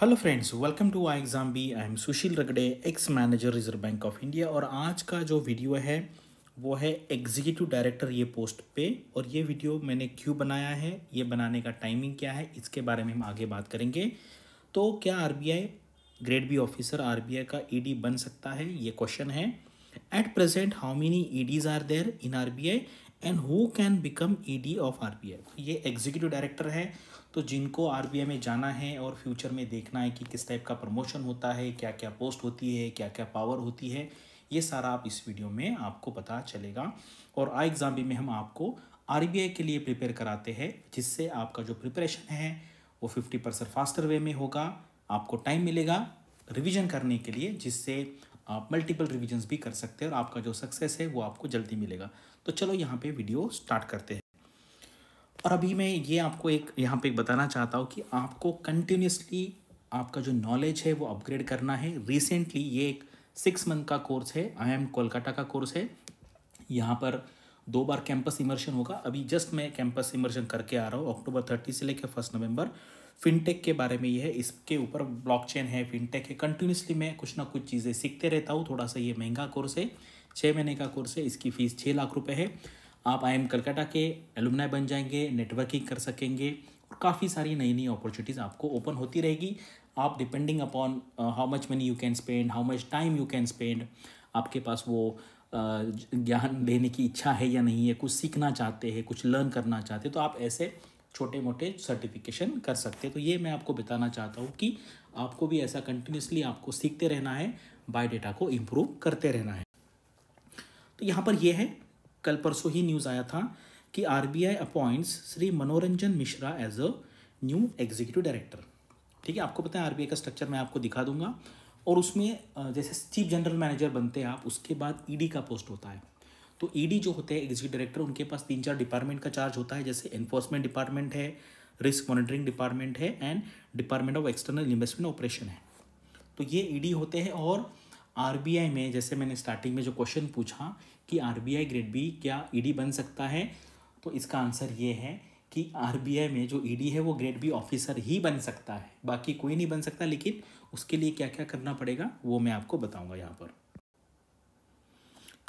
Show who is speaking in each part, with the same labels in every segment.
Speaker 1: hello friends welcome to I exam बी I am Sushil Ragde ex manager reserve bank of India और आज का जो वीडियो है वो है एग्जीक्यूटिव डायरेक्टर ये पोस्ट पे और ये वीडियो मैंने क्यों बनाया है ये बनाने का टाइमिंग क्या है इसके बारे में हम आगे बात करेंगे तो क्या R grade B officer R का ई e बन सकता है ये क्वेश्चन है at present how many E are there in R and who can become E of R ये एग्जीक्यूटिव डायरेक्टर है तो जिनको आर में जाना है और फ्यूचर में देखना है कि किस टाइप का प्रमोशन होता है क्या क्या पोस्ट होती है क्या क्या पावर होती है ये सारा आप इस वीडियो में आपको पता चलेगा और आई एग्ज़ाम भी में हम आपको आर के लिए प्रिपेयर कराते हैं जिससे आपका जो प्रिपरेशन है वो फिफ्टी परसेंट फास्टर वे में होगा आपको टाइम मिलेगा रिविज़न करने के लिए जिससे आप मल्टीपल रिविजन्स भी कर सकते हैं और आपका जो सक्सेस है वो आपको जल्दी मिलेगा तो चलो यहाँ पर वीडियो स्टार्ट करते हैं और अभी मैं ये आपको एक यहाँ पे एक बताना चाहता हूँ कि आपको कंटिन्यूसली आपका जो नॉलेज है वो अपग्रेड करना है रिसेंटली ये एक सिक्स मंथ का कोर्स है आई एम कोलकाता का कोर्स है यहाँ पर दो बार कैंपस इमर्शन होगा अभी जस्ट मैं कैंपस इमर्शन करके आ रहा हूँ अक्टूबर थर्टी से लेकर फर्स्ट नवंबर फिनटेक के बारे में ये है इसके ऊपर ब्लॉकचेन है फिनटेक है कंटिन्यूसली मैं कुछ ना कुछ चीज़ें सीखते रहता हूँ थोड़ा सा ये महंगा कोर्स है छः महीने का कोर्स है इसकी फ़ीस छः लाख रुपये है आप आई एम कलकत्ता के एलुमनाई बन जाएंगे नेटवर्किंग कर सकेंगे और काफ़ी सारी नई नई अपॉर्चुनिटीज़ आपको ओपन होती रहेगी आप depending upon how much money you can spend how much time you can spend आपके पास वो uh, ज्ञान लेने की इच्छा है या नहीं है कुछ सीखना चाहते हैं कुछ लर्न करना चाहते हैं तो आप ऐसे छोटे मोटे सर्टिफिकेशन कर सकते हैं तो ये मैं आपको बताना चाहता हूँ कि आपको भी ऐसा कंटिन्यूसली आपको सीखते रहना है बायोडेटा को इम्प्रूव करते रहना है तो यहाँ पर ये है कल परसों ही न्यूज़ आया था कि R B I appoints Shri Manoranjan Mishra as a new executive director ठीक है आपको पता है आर बी आई का स्ट्रक्चर मैं आपको दिखा दूंगा और उसमें जैसे चीफ जनरल मैनेजर बनते हैं आप उसके बाद ई डी का पोस्ट होता है तो ईडी जो होते हैं एग्जीक्यूटिव डायरेक्टर उनके पास तीन चार डिपार्टमेंट का चार्ज होता है जैसे एनफोर्समेंट डिपार्टमेंट है रिस्क मॉनिटरिंग डिपार्टमेंट है and department of external investment operation है तो ये ईडी होते हैं और आर में जैसे मैंने स्टार्टिंग में जो क्वेश्चन पूछा कि आर ग्रेड बी क्या ई e बन सकता है तो इसका आंसर ये है कि आर में जो ई e है वो ग्रेड बी ऑफिसर ही बन सकता है बाकी कोई नहीं बन सकता लेकिन उसके लिए क्या क्या करना पड़ेगा वो मैं आपको बताऊंगा यहाँ पर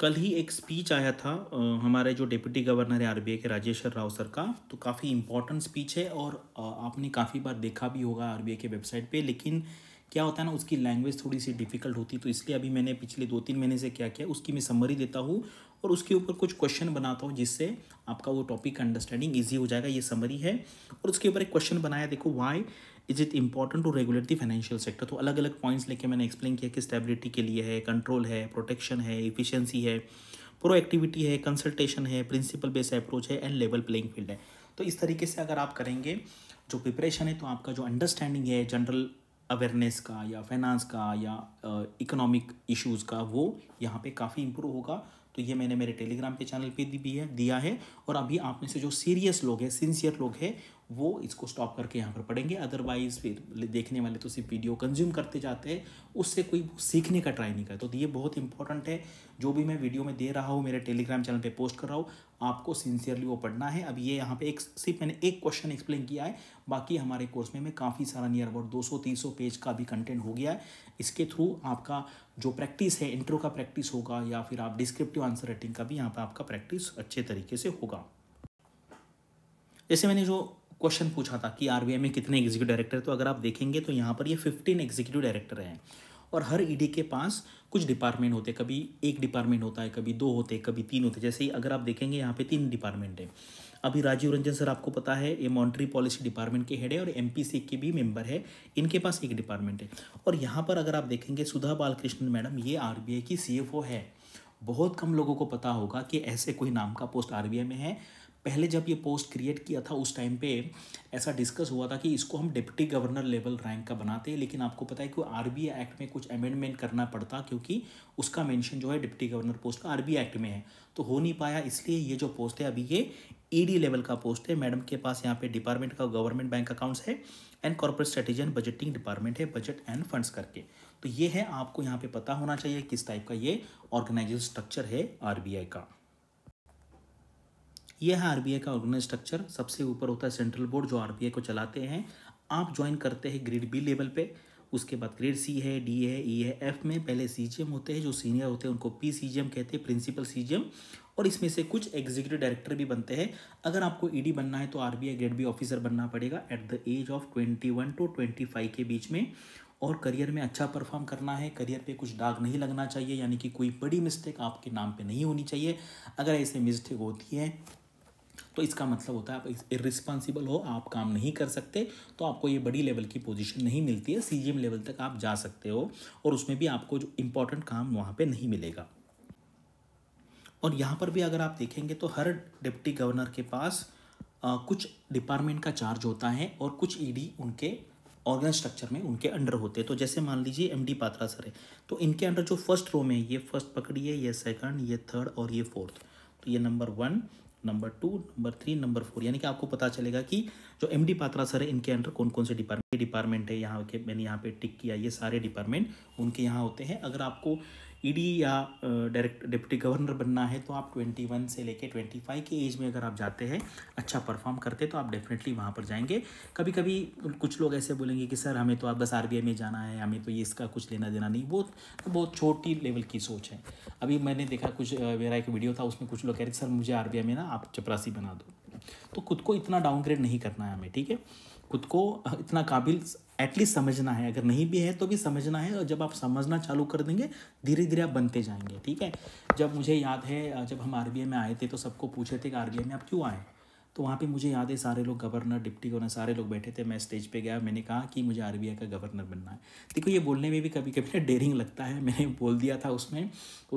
Speaker 1: कल ही एक स्पीच आया था हमारे जो डिप्टी गवर्नर है आर के राजेश्वर राव सर का तो काफ़ी इम्पोर्टेंट स्पीच है और आपने काफ़ी बार देखा भी होगा आर के वेबसाइट पे लेकिन क्या होता है ना उसकी लैंग्वेज थोड़ी सी डिफ़िकल्ट होती तो इसलिए अभी मैंने पिछले दो तीन महीने से क्या किया उसकी मैं समरी देता हूँ और उसके ऊपर कुछ क्वेश्चन बनाता हूँ जिससे आपका वो टॉपिक अंडरस्टैंडिंग ईजी हो जाएगा ये समरी है और उसके ऊपर एक क्वेश्चन बनाया देखो why is it important to regulate the financial sector तो अलग अलग पॉइंट्स लेके मैंने एक्सप्लेन किया कि स्टेबिलिटी के लिए है कंट्रोल है प्रोटेक्शन है इफिशियंसी है प्रोएक्टिविटी है कंसल्टेशन है प्रिंसिपल बेस्ड अप्रोच है एंड लेवल प्लेइंग फील्ड है तो इस तरीके से अगर आप करेंगे जो प्रिपरेशन है तो आपका जो अंडरस्टैंडिंग है जनरल अवेयरनेस का या फाइनेंस का या इकोनॉमिक uh, इश्यूज़ का वो यहाँ पे काफ़ी इम्प्रूव होगा तो ये मैंने मेरे टेलीग्राम पे चैनल पे भी है दिया है और अभी आप में से जो सीरियस लोग हैं सिंसियर लोग हैं वो इसको स्टॉप करके यहाँ पर पढ़ेंगे अदरवाइज फिर देखने वाले तो सिर्फ वीडियो कंज्यूम करते जाते हैं उससे कोई सीखने का ट्राई नहीं करता तो ये बहुत इंपॉर्टेंट है जो भी मैं वीडियो में दे रहा हूँ मेरे टेलीग्राम चैनल पर पोस्ट कर रहा हूँ आपको सिंसियरली वो पढ़ना है अब ये यहाँ पे एक सिर्फ मैंने एक क्वेश्चन एक्सप्लेन किया है बाकी हमारे कोर्स में मैं काफ़ी सारा नियर अबाउट दो सौ पेज का भी कंटेंट हो गया है इसके थ्रू आपका जो प्रैक्टिस है इंट्रो का प्रैक्टिस होगा या फिर आप डिस्क्रिप्टिव आंसर राइटिंग का भी यहाँ पर आपका प्रैक्टिस अच्छे तरीके से होगा जैसे मैंने जो क्वेश्चन पूछा था कि आर में कितने एग्जीक्यूटिव डायरेक्टर तो अगर आप देखेंगे तो यहाँ पर ये फिफ्टीन एग्जीक्यूटिव डायरेक्टर हैं और हर ईडी के पास कुछ डिपार्टमेंट होते हैं कभी एक डिपार्टमेंट होता है कभी दो होते हैं कभी तीन होते जैसे ही अगर आप देखेंगे यहाँ पे तीन डिपार्टमेंट है अभी राजीव रंजन सर आपको पता है ये मॉनिटरी पॉलिसी डिपार्टमेंट के हेड है और एम के भी मेंबर है इनके पास एक डिपार्टमेंट है और यहाँ पर अगर आप देखेंगे सुधा बालकृष्णन मैडम ये आर की सी है बहुत कम लोगों को पता होगा कि ऐसे कोई नाम का पोस्ट आर में है पहले जब ये पोस्ट क्रिएट किया था उस टाइम पे ऐसा डिस्कस हुआ था कि इसको हम डिप्टी गवर्नर लेवल रैंक का बनाते हैं लेकिन आपको पता है कि आर एक्ट में कुछ अमेंडमेंट करना पड़ता क्योंकि उसका मेंशन जो है डिप्टी गवर्नर पोस्ट का आर एक्ट में है तो हो नहीं पाया इसलिए ये जो पोस्ट है अभी ये ईडी e लेवल का पोस्ट है मैडम के पास यहाँ पे डिपार्टमेंट का गवर्नमेंट बैंक अकाउंट्स है and corporate strategy and budgeting department है बजट एंड फंड्स करके तो ये है आपको यहाँ पे पता होना चाहिए किस टाइप का ये ऑर्गेनाइजेशन स्ट्रक्चर है आरबीआई का ये है आरबीआई का ऑर्गेनाइज स्ट्रक्चर सबसे ऊपर होता है सेंट्रल बोर्ड जो आरबीआई को चलाते हैं आप ज्वाइन करते हैं ग्रेड बी लेवल पे उसके बाद ग्रेड सी है डी है ई e है एफ में पहले सी होते हैं जो सीनियर होते हैं उनको पी सी कहते हैं प्रिंसिपल सी और इसमें से कुछ एग्जीक्यूटिव डायरेक्टर भी बनते हैं अगर आपको ईडी e बनना है तो आरबीआई ग्रेड बी ऑफिसर बनना पड़ेगा at the age of twenty one to twenty five के बीच में और करियर में अच्छा परफॉर्म करना है करियर पे कुछ दाग नहीं लगना चाहिए यानी कि कोई बड़ी मिस्टेक आपके नाम पे नहीं होनी चाहिए अगर ऐसे मिस्टेक होती है तो इसका मतलब होता है आप रिस्पॉन्सिबल हो आप काम नहीं कर सकते तो आपको ये बड़ी लेवल की पोजीशन नहीं मिलती है सीजीएम लेवल तक आप जा सकते हो और उसमें भी आपको जो इम्पोर्टेंट काम वहाँ पे नहीं मिलेगा और यहाँ पर भी अगर आप देखेंगे तो हर डिप्टी गवर्नर के पास आ, कुछ डिपार्टमेंट का चार्ज होता है और कुछ ईडी e उनके ऑर्गेनाइज स्ट्रक्चर में उनके अंडर होते हैं तो जैसे मान लीजिए एम डी पात्रा सर है तो इनके अंडर जो फर्स्ट रो में ये फर्स्ट पकड़िए ये सेकंड ये थर्ड और ये फोर्थ तो ये number one number two number three number four यानी कि आपको पता चलेगा कि जो एम डी पात्रा सर है इनके अंडर कौन कौन से डिपार्टमेंट डिपार्टमेंट है यहाँ के मैंने यहाँ पे टिक किया ये सारे डिपार्टमेंट उनके यहाँ होते हैं अगर आपको ईडी e या डायरेक्ट डिप्टी गवर्नर बनना है तो आप 21 से लेके 25 के एज में अगर आप जाते हैं अच्छा परफॉर्म करते तो आप डेफिनेटली वहाँ पर जाएंगे कभी कभी कुछ लोग ऐसे बोलेंगे कि सर हमें तो आप बस आर में जाना है हमें तो ये इसका कुछ लेना देना नहीं बहुत तो बहुत छोटी लेवल की सोच है अभी मैंने देखा कुछ मेरा एक वीडियो था उसमें कुछ लोग कह रहे थे सर मुझे आर में ना आप चपरासी बना दो तो खुद को इतना डाउनग्रेड नहीं करना है हमें ठीक है खुद को इतना काबिल एटलीस्ट समझना है अगर नहीं भी है तो भी समझना है और जब आप समझना चालू कर देंगे धीरे धीरे आप बनते जाएंगे ठीक है जब मुझे याद है जब हम आर में आए थे तो सबको पूछे थे कि आर में आप क्यों आए तो वहाँ पे मुझे याद है सारे लोग गवर्नर डिप्टी गवर्नर सारे लोग बैठे थे मैं स्टेज पे गया मैंने कहा कि मुझे आर का गवर्नर बनना है देखो ये बोलने में भी कभी कभी ना डेरिंग लगता है मैंने बोल दिया था उसमें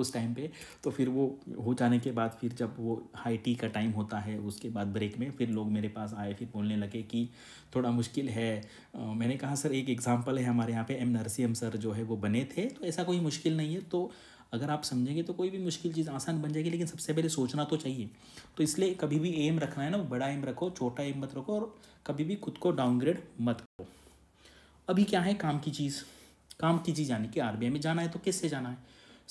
Speaker 1: उस टाइम पे तो फिर वो हो जाने के बाद फिर जब वो हाई टी का टाइम होता है उसके बाद ब्रेक में फिर लोग मेरे पास आए फिर बोलने लगे कि थोड़ा मुश्किल है मैंने कहा सर एक एग्ज़ाम्पल है हमारे यहाँ पर एम नरसिम सर जो है वो बने थे तो ऐसा कोई मुश्किल नहीं है तो अगर आप समझेंगे तो कोई भी मुश्किल चीज़ आसान बन जाएगी लेकिन सबसे पहले सोचना तो चाहिए तो इसलिए कभी भी एम रखना है ना बड़ा एम रखो छोटा एम मत रखो और कभी भी खुद को डाउनग्रेड मत करो अभी क्या है काम की चीज़ काम की चीज़ यानी कि आर में जाना है तो किससे जाना है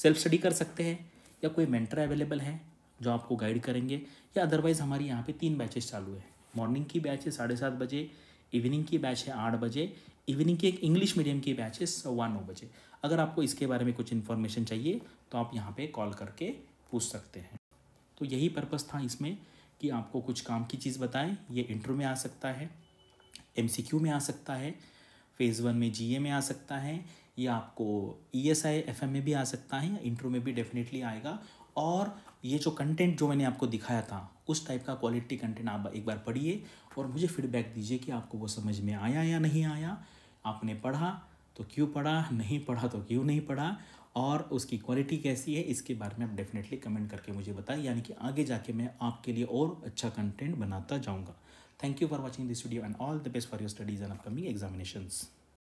Speaker 1: सेल्फ स्टडी कर सकते हैं या कोई मेंटर अवेलेबल है जो आपको गाइड करेंगे या अदरवाइज़ हमारी यहाँ पे तीन बैचेस चालू है मॉर्निंग की बैच है साढ़े सात बजे इवनिंग की बैच है आठ बजे इवनिंग की एक इंग्लिश मीडियम की बैच है सवा नौ बजे अगर आपको इसके बारे में कुछ इन्फॉर्मेशन चाहिए तो आप यहाँ पे कॉल करके पूछ सकते हैं तो यही पर्पज़ था इसमें कि आपको कुछ काम की चीज़ बताएं ये इंटरव्यू में आ सकता है एम में आ सकता है फेज़ वन में जी में आ सकता है या आपको E S I F M में भी आ सकता है या इंटरव्यू में भी डेफिनेटली आएगा और ये जो कंटेंट जो मैंने आपको दिखाया था उस टाइप का क्वालिटी कंटेंट आप एक बार पढ़िए और मुझे फीडबैक दीजिए कि आपको वो समझ में आया या नहीं आया आपने पढ़ा तो क्यों पढ़ा नहीं पढ़ा तो क्यों नहीं पढ़ा और उसकी क्वालिटी कैसी है इसके बारे में आप डेफिनेटली कमेंट करके मुझे बताएं यानी कि आगे जाके मैं आपके लिए और अच्छा कंटेंट बनाता जाऊँगा thank you for watching this video and all the best for your studies and upcoming examinations